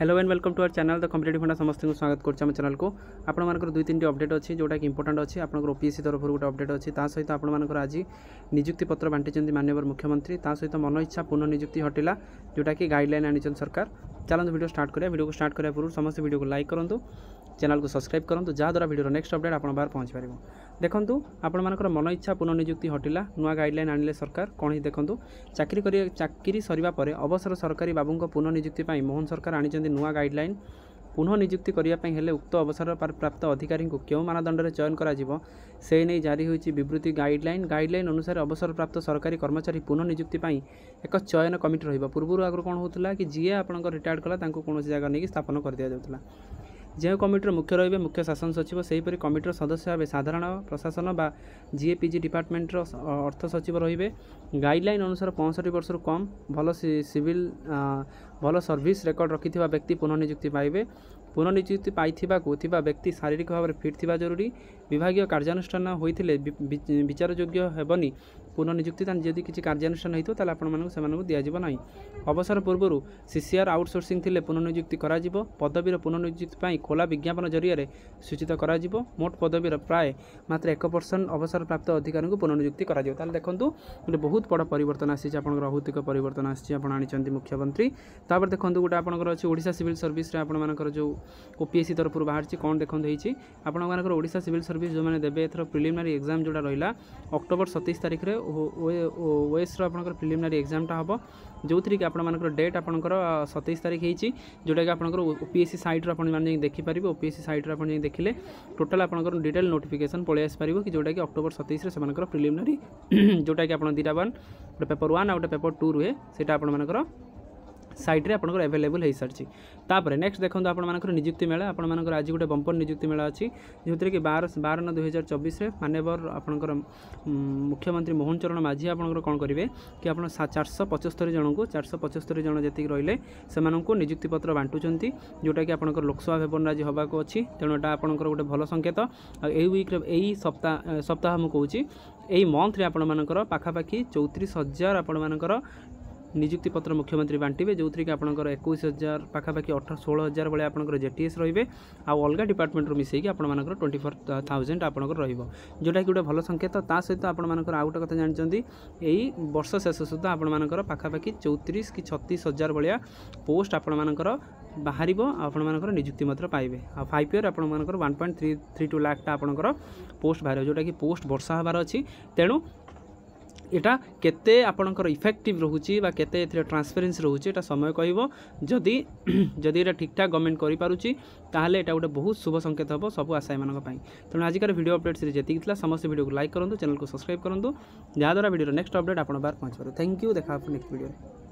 hello and welcome to our channel the competitive funda সমস্ত স্বাগত করছি আমার চ্যানেলকে আপনার দুই তিনটি অপডেট অছি যেটা কি ইম্পর্টাট অছি আপনার ওপিএসসি তরফর গোটে অপডেট অছি তা সহ আপনার আজ নিযুক্তিপত্র বাটিছেন মাননীয় মুখ্যমন্ত্রী তা সহ মন ইচ্ছা পুনর্নিযুক্তি হটিলা যেটা কি গাইডলাইন আনিছেন সরকার চালু ভিডিও স্টার্ট করা ভিডিও স্টার্ট করা পূর্ব সমস্ত ভিডিও লাইক করতু ଚ୍ୟାନେଲ୍କୁ ସବସ୍କ୍ରାଇବ୍ କରନ୍ତୁ ଯାହାଦ୍ୱାରା ଭିଡ଼ିଓର ନେକ୍ସଟ ଅପଡ଼େଟ୍ ଆପଣଙ୍କ ପାଖରେ ପହଞ୍ଚିପାରିବ ଦେଖନ୍ତୁ ଆପଣମାନଙ୍କର ମନ ଇଚ୍ଛା ପୁନଃନିଯୁକ୍ତି ହଟିଲା ନୂଆ ଗାଇଡ଼ଲାଇନ୍ ଆଣିଲେ ସରକାର କ'ଣ ହିଁ ଦେଖନ୍ତୁ ଚାକିରି କରି ଚାକିରି ସରିବା ପରେ ଅବସର ସରକାରୀ ବାବୁଙ୍କ ପୁନଃନିଯୁକ୍ତି ପାଇଁ ମୋହନ ସରକାର ଆଣିଛନ୍ତି ନୂଆ ଗାଇଡ଼ଲାଇନ୍ ପୁନଃନିଯୁକ୍ତି କରିବା ପାଇଁ ହେଲେ ଉକ୍ତ ଅବସରପ୍ରାପ୍ତ ଅଧିକାରୀଙ୍କୁ କେଉଁ ମାନଦଣ୍ଡରେ ଚୟନ କରାଯିବ ସେ ନେଇ ଜାରି ହୋଇଛି ବିବୃତ୍ତି ଗାଇଡ଼ଲାଇନ୍ ଗାଇଡ଼ଲାଇନ୍ ଅନୁସାରେ ଅବସରପ୍ରାପ୍ତ ସରକାରୀ କର୍ମଚାରୀ ପୁନଃନିଯୁକ୍ତି ପାଇଁ ଏକ ଚୟନ କମିଟି ରହିବ ପୂର୍ବରୁ ଆଗରୁ କ'ଣ ହେଉଥିଲା କି ଯିଏ ଆପଣଙ୍କ ରିଟାୟାର୍ଡ଼ କଲା ତାଙ୍କୁ କୌଣସି ଜାଗା ନେଇକି ସ୍ଥାପନ କରିଦିଆଯାଉଥିଲା ଯେଉଁ କମିଟିର ମୁଖ୍ୟ ରହିବେ ମୁଖ୍ୟ ଶାସନ ସଚିବ ସେହିପରି କମିଟିର ସଦସ୍ୟ ଭାବେ ସାଧାରଣ ପ୍ରଶାସନ ବା ଜିଏପିଜି ଡିପାର୍ଟମେଣ୍ଟର ଅର୍ଥ ସଚିବ ରହିବେ ଗାଇଡ଼ଲାଇନ୍ ଅନୁସାରେ ପଞ୍ଚଷଠି ବର୍ଷରୁ କମ୍ ଭଲ ସିଭିଲ୍ ଭଲ ସର୍ଭିସ୍ ରେକର୍ଡ଼ ରଖିଥିବା ବ୍ୟକ୍ତି ପୁନଃନିଯୁକ୍ତି ପାଇବେ ପୁନଃନିଯୁକ୍ତି ପାଇଥିବାକୁ ଥିବା ବ୍ୟକ୍ତି ଶାରୀରିକ ଭାବରେ ଫିଟ୍ ଥିବା ଜରୁରୀ ବିଭାଗୀୟ କାର୍ଯ୍ୟାନୁଷ୍ଠାନ ହୋଇଥିଲେ ବିଚାରଯୋଗ୍ୟ ହେବନି ପୁନଃନିଯୁକ୍ତି ତାହେଲେ ଯଦି କିଛି କାର୍ଯ୍ୟାନୁଷ୍ଠାନ ହୋଇଥିବ ତାହେଲେ ଆପଣମାନଙ୍କୁ ସେମାନଙ୍କୁ ଦିଆଯିବ ନାହିଁ ଅବସର ପୂର୍ବରୁ ସିସିଆର୍ ଆଉଟସୋର୍ସିଂ ଥିଲେ ପୁନଃନିଯୁକ୍ତି କରାଯିବ ପଦବୀର ପୁନଃନିଯୁକ୍ତି ପାଇଁ ଖୋଲା ବିଜ୍ଞାପନ ଜରିଆରେ ସୂଚିତ କରାଯିବ ମୋଟ ପଦବୀର ପ୍ରାୟ ମାତ୍ର ଏକ ପରସେଣ୍ଟ ଅବସରପ୍ରାପ୍ତ ଅଧିକାରୀଙ୍କୁ ପୁନଃନିଯୁକ୍ତି କରାଯିବ ତାହେଲେ ଦେଖନ୍ତୁ ଗୋଟେ ବହୁତ ବଡ଼ ପରିବର୍ତ୍ତନ ଆସିଛି ଆପଣଙ୍କର ଭୌତିକ ପରିବର୍ତ୍ତନ ଆସିଛି ଆପଣ ଆଣିଛନ୍ତି ମୁଖ୍ୟମନ୍ତ୍ରୀ ତାପରେ ଦେଖନ୍ତୁ ଗୋଟେ ଆପଣଙ୍କର ଅଛି ଓଡ଼ିଶା ସିଭିଲ୍ ସର୍ଭିସରେ ଆପଣମାନଙ୍କର ଯେଉଁ ଓପିଏସ୍ସି ତରଫରୁ ବାହାରିଛି କ'ଣ ଦେଖନ୍ତୁ ହେଇଛି ଆପଣମାନଙ୍କର ଓଡ଼ିଶା ସିଭିଲ୍ ସର୍ଭିସ୍ ଯେଉଁମାନେ ଦେବେ ଏଥର ପ୍ରିଲିମିନାରୀ ଏକ୍ଜାମ୍ ଯେଉଁଟା ରହିଲା ଅକ୍ଟୋବର ସତେଇଶ ତାରିଖରେ ଓଏସ୍ର ଆପଣଙ୍କର ପ୍ରିଲିମିନାରୀ ଏକ୍ଜାମ୍ଟା ହେବ ଯେଉଁଥିରେ କି ଆପଣମାନଙ୍କର ଡେଟ୍ ଆପଣଙ୍କର ସତେଇଶ ତାରିଖ ହେଇଛି ଯେଉଁଟାକି ଆପଣଙ୍କର ଓପିଏସ୍ସି ସାଇଟ୍ରୁ ଆପଣମାନେ ଯାଇ ଦେଖିପାରିବେ ଓପିଏସ୍ସି ସାଇଟ୍ରୁ ଆପଣ ଯାଇ ଦେଖିଲେ ଟୋଟାଲ୍ ଆପଣଙ୍କର ଡିଟେଲ୍ ନୋଟିଫିକେସନ୍ ପଳେଇ ଆସିପାରିବ କି ଯେଉଁଟାକି ଅକ୍ଟୋବର ସତେଇଶରେ ସେମାନଙ୍କର ପ୍ରିଲିମିନାରୀ ଯେଉଁଟାକି ଆପଣ ଦୁଇଟା ୱାନ୍ ଗୋଟେ ପେପର୍ ୱାନ୍ ଆଉ ଗୋଟେ ପେପର୍ ଟୁ ରୁହେ ସେଇଟା ଆପଣମାନଙ୍କର সাইট্রে আপনার এভেলেবল হয়ে সারিছে তাপরে নেক্সট দেখুন আপনার নিযুক্তি মেলা আপনার আজ গোটে বম্পর নিযুক্তি মেলা অছি যেটি কি বার বার নয় দুই হাজার চবিশে মানেবর আপনার মুখ্যমন্ত্রী মোহন চরণ মাঝি আপনার কম করবে কি আপনার চারশো পঁচস্তরি জনক চারশো পঁচস্তরি জন যেত রহলে সে নিযুক্তিপত্র বাটুচার যেটা কি আপনার লোকসভা ভবন আজ হওয়া অছি তেমন এটা আপনার গোটে ভাল সংকেত এই উইক্রে এই সপ্তাহ সপ্তাহ মু কৌছি এই মন্থরে আপনার পাখাপাখি চৌত্রিশ হাজার আপনার ନିଯୁକ୍ତିପତ୍ର ମୁଖ୍ୟମନ୍ତ୍ରୀ ବାଣ୍ଟିବେ ଯେଉଁଥିରେ କି ଆପଣଙ୍କର ଏକୋଇଶ ହଜାର ପାଖାପାଖି ଅଠର ଷୋହଳ ହଜାର ଭଳିଆ ଆପଣଙ୍କର ଜେଟିଏସ୍ ରହିବେ ଆଉ ଅଲଗା ଡିପାର୍ଟମେଣ୍ଟରୁ ମିଶାଇକି ଆପଣମାନଙ୍କର ଟ୍ୱେଣ୍ଟି ଫୋର୍ ଥାଉଜେଣ୍ଡ ଆପଣଙ୍କର ରହିବ ଯେଉଁଟାକି ଗୋଟେ ଭଲ ସଂକେତ ତା ସହିତ ଆପଣମାନଙ୍କର ଆଉ ଗୋଟେ କଥା ଜାଣିଛନ୍ତି ଏଇ ବର୍ଷ ଶେଷ ସୁଦ୍ଧା ଆପଣମାନଙ୍କର ପାଖାପାଖି ଚଉତିରିଶ କି ଛତିଶ ହଜାର ଭଳିଆ ପୋଷ୍ଟ ଆପଣମାନଙ୍କର ବାହାରିବ ଆପଣମାନଙ୍କର ନିଯୁକ୍ତି ମାତ୍ର ପାଇବେ ଆଉ ଫାଇଭ୍ ଇୟର୍ ଆପଣମାନଙ୍କର one point three three two ଲାଖ୍ଟା ଆପଣଙ୍କର ପୋଷ୍ଟ ବାହାରିବ ଯେଉଁଟାକି ପୋଷ୍ଟ ବର୍ଷା ହେବାର ଅଛି ତେଣୁ এটা কেতে আপনার ইফেক্টিভ রয়েছে বা কেতে এর ট্রান্সপেরেন্সি রয়েছে এটা সময় কহব যদি যদি এটা ঠিকঠাক গভর্নমেন্ট করে পুচি তাহলে এটা গোটে বহু শুভ সংকেত হব সব আশায় মানুষ তেমন আজকের ভিডিও অপডেট সিরিজ যেত সমস্ত ভিডিওকে লাইক করুন চ্যানেলকে সবসক্রাইব করুন যাদ্বারা ভিডিওর নেক্সট অপডেট আপনার পাখে পৌঁছার থ্যাংক ইউ দেখা নেক্সট ভিডিও